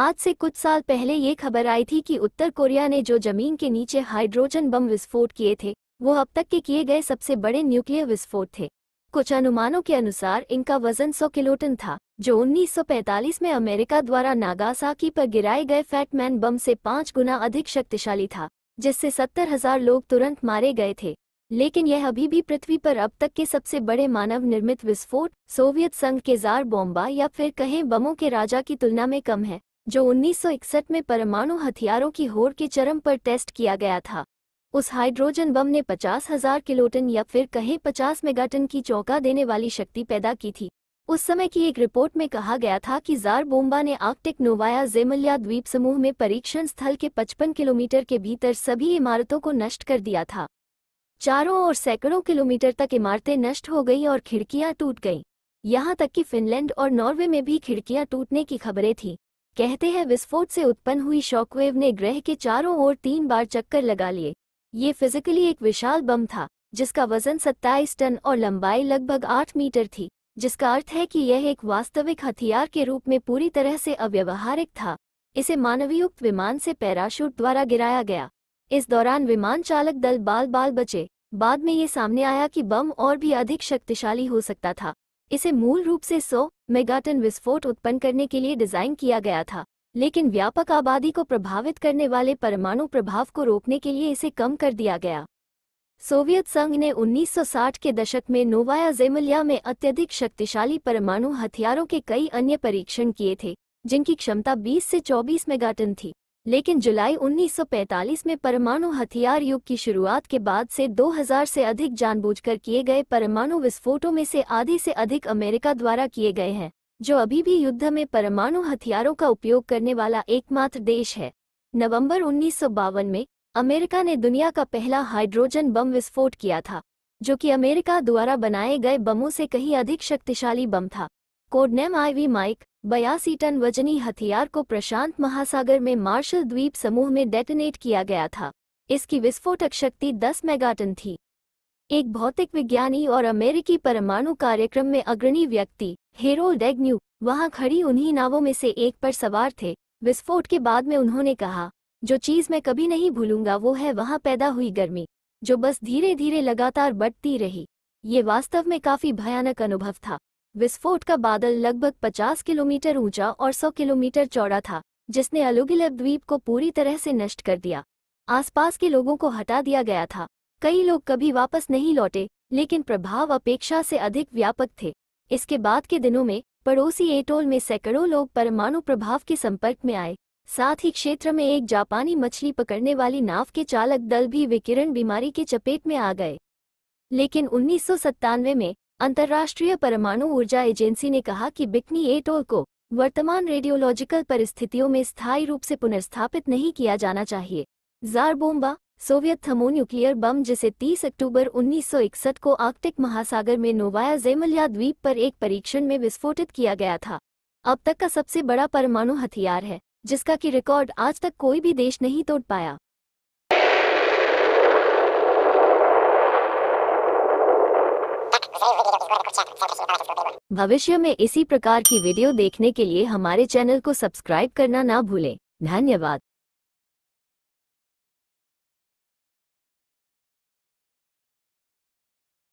आज से कुछ साल पहले ये खबर आई थी कि उत्तर कोरिया ने जो जमीन के नीचे हाइड्रोजन बम विस्फोट किए थे वो अब तक के किए गए सबसे बड़े न्यूक्लियर विस्फोट थे कुछ अनुमानों के अनुसार इनका वजन 100 किलोटन था जो 1945 में अमेरिका द्वारा नागासाकी पर गिराए गए फैटमैन बम से पाँच गुना अधिक शक्तिशाली था जिससे सत्तर हजार लोग तुरंत मारे गए थे लेकिन यह अभी भी पृथ्वी पर अब तक के सबसे बड़े मानव निर्मित विस्फोट सोवियत संघ के जार बॉम्बा या फिर कहें बमों के राजा की तुलना में कम है जो 1961 में परमाणु हथियारों की होड़ के चरम पर टेस्ट किया गया था उस हाइड्रोजन बम ने पचास हजार किलोटन या फिर कहें पचास मेगाटन की चौका देने वाली शक्ति पैदा की थी उस समय की एक रिपोर्ट में कहा गया था कि जार बोम्बा ने आर्कटिक नोवाया जेमल्या द्वीप समूह में परीक्षण स्थल के 55 किलोमीटर के भीतर सभी इमारतों को नष्ट कर दिया था चारों ओर सैकड़ों किलोमीटर तक इमारतें नष्ट हो गई और खिड़कियां टूट गईं यहां तक कि फिनलैंड और नॉर्वे में भी खिड़कियां टूटने की खबरें थीं कहते हैं विस्फोट से उत्पन्न हुई शॉकवेव ने ग्रह के चारों ओर तीन बार चक्कर लगा लिए ये फिजिकली एक विशाल बम था जिसका वजन 27 टन और लंबाई लगभग 8 मीटर थी जिसका अर्थ है कि यह एक वास्तविक हथियार के रूप में पूरी तरह से अव्यवहारिक था इसे मानवीयुक्त विमान से पैराशूट द्वारा गिराया गया इस दौरान विमान चालक दल बाल बाल बचे बाद में ये सामने आया कि बम और भी अधिक शक्तिशाली हो सकता था इसे मूल रूप से 100 मेगाटन विस्फोट उत्पन्न करने के लिए डिजाइन किया गया था लेकिन व्यापक आबादी को प्रभावित करने वाले परमाणु प्रभाव को रोकने के लिए इसे कम कर दिया गया सोवियत संघ ने 1960 के दशक में नोवाया जेमलिया में अत्यधिक शक्तिशाली परमाणु हथियारों के कई अन्य परीक्षण किए थे जिनकी क्षमता 20 से 24 मेगाटन थी लेकिन जुलाई 1945 में परमाणु हथियार युग की शुरुआत के बाद से 2000 से अधिक जानबूझकर किए गए परमाणु विस्फोटों में से आधे से अधिक अमेरिका द्वारा किए गए हैं जो अभी भी युद्ध में परमाणु हथियारों का उपयोग करने वाला एकमात्र देश है नवंबर उन्नीस में अमेरिका ने दुनिया का पहला हाइड्रोजन बम विस्फोट किया था जो कि अमेरिका द्वारा बनाए गए बमों से कहीं अधिक शक्तिशाली बम था कोडनेम आईवी माइक बयासी टन वजनी हथियार को प्रशांत महासागर में मार्शल द्वीप समूह में डेटोनेट किया गया था इसकी विस्फोटक शक्ति 10 मेगाटन थी एक भौतिक विज्ञानी और अमेरिकी परमाणु कार्यक्रम में अग्रणी व्यक्ति हेरोल्ड एग्न्यू वहां खड़ी उन्हीं नावों में से एक पर सवार थे विस्फोट के बाद में उन्होंने कहा जो चीज़ मैं कभी नहीं भूलूंगा वो है वहां पैदा हुई गर्मी जो बस धीरे धीरे लगातार बढ़ती रही ये वास्तव में काफ़ी भयानक अनुभव था विस्फोट का बादल लगभग 50 किलोमीटर ऊंचा और 100 किलोमीटर चौड़ा था जिसने अलुगिलेब द्वीप को पूरी तरह से नष्ट कर दिया आसपास के लोगों को हटा दिया गया था कई लोग कभी वापस नहीं लौटे लेकिन प्रभाव अपेक्षा से अधिक व्यापक थे इसके बाद के दिनों में पड़ोसी एटोल में सैकड़ों लोग परमाणु प्रभाव के संपर्क में आए साथ ही क्षेत्र में एक जापानी मछली पकड़ने वाली नाव के चालक दल भी विकिरण बीमारी के चपेट में आ गए लेकिन उन्नीस में अंतर्राष्ट्रीय परमाणु ऊर्जा एजेंसी ने कहा कि बिकनी एटोल को वर्तमान रेडियोलॉजिकल परिस्थितियों में स्थायी रूप से पुनर्स्थापित नहीं किया जाना चाहिए Tsar Bomba Soviet nuclear bomb जिसे 30 अक्टूबर 1961 को आर्कटिक महासागर में नोवाया जेमलिया द्वीप पर एक परीक्षण में विस्फोटित किया गया था अब तक का सबसे बड़ा परमाणु हथियार है जिसका कि रिकॉर्ड आज तक कोई भी देश नहीं तोड़ पाया भविष्य में इसी प्रकार की वीडियो देखने के लिए हमारे चैनल को सब्सक्राइब करना ना भूलें धन्यवाद